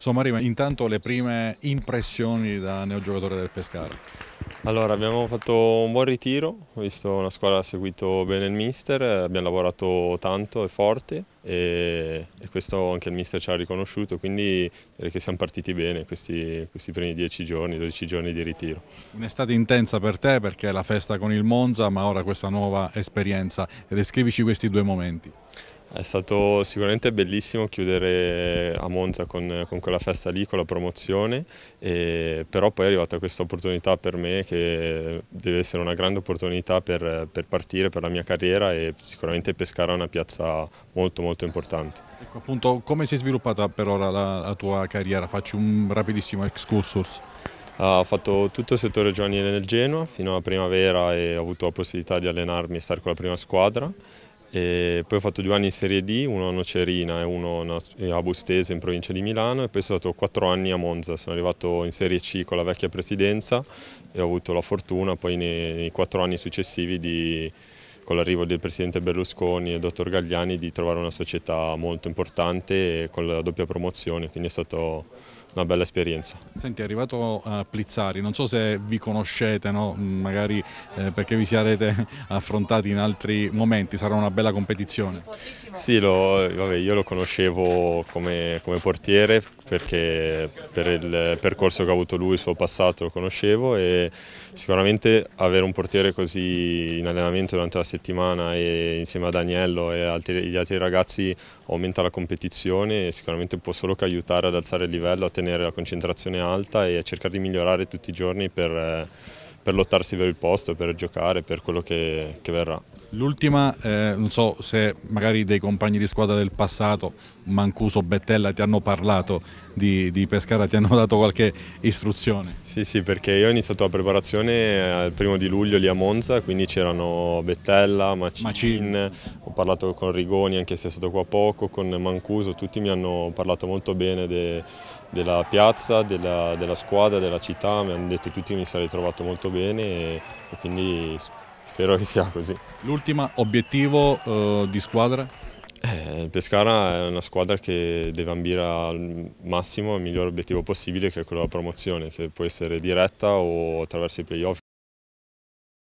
Insomma, Rima, intanto le prime impressioni da neogiocatore del Pescara. Allora, abbiamo fatto un buon ritiro, ho visto la squadra ha seguito bene il mister, abbiamo lavorato tanto e forte e, e questo anche il mister ci ha riconosciuto, quindi direi che siamo partiti bene questi, questi primi 10 giorni, 12 giorni di ritiro. Un'estate intensa per te perché è la festa con il Monza, ma ora questa nuova esperienza. Descrivici questi due momenti. È stato sicuramente bellissimo chiudere a Monza con, con quella festa lì, con la promozione, e, però poi è arrivata questa opportunità per me che deve essere una grande opportunità per, per partire, per la mia carriera e sicuramente Pescara è una piazza molto molto importante. Ecco, appunto, come si è sviluppata per ora la, la tua carriera? Faccio un rapidissimo excursus. Ah, ho fatto tutto il settore giovanile nel Genoa fino alla primavera e ho avuto la possibilità di allenarmi e stare con la prima squadra. E poi ho fatto due anni in Serie D, uno a Nocerina e uno a Bustese in provincia di Milano e poi sono stato quattro anni a Monza, sono arrivato in Serie C con la vecchia presidenza e ho avuto la fortuna poi nei, nei quattro anni successivi di, con l'arrivo del presidente Berlusconi e il dottor Gagliani di trovare una società molto importante con la doppia promozione, quindi è stato una bella esperienza. Senti, è arrivato a eh, Plizzari, non so se vi conoscete, no? Mm, magari eh, perché vi siete affrontati in altri momenti, sarà una bella competizione. Sì, lo, vabbè, io lo conoscevo come, come portiere perché per il percorso che ha avuto lui, il suo passato lo conoscevo e sicuramente avere un portiere così in allenamento durante la settimana e insieme ad Agnello e altri, gli altri ragazzi aumenta la competizione e sicuramente può solo che aiutare ad alzare il livello, a tenere mantenere la concentrazione alta e cercare di migliorare tutti i giorni per, eh, per lottarsi per il posto, per giocare, per quello che, che verrà. L'ultima, eh, non so se magari dei compagni di squadra del passato, Mancuso, Bettella, ti hanno parlato di, di, Pescara, ti hanno dato qualche istruzione? Sì, sì, perché io ho iniziato la preparazione il primo di luglio lì a Monza, quindi c'erano Bettella, Macin, Macin, ho parlato con Rigoni, anche se è stato qua poco, con Mancuso, tutti mi hanno parlato molto bene de, della piazza, della, della, squadra, della città, mi hanno detto tutti che mi sarei trovato molto bene e, e quindi Spero che sia così. L'ultimo obiettivo eh, di squadra? Eh, Pescara è una squadra che deve ambire al massimo, al miglior obiettivo possibile che è quello della promozione, che può essere diretta o attraverso i playoff.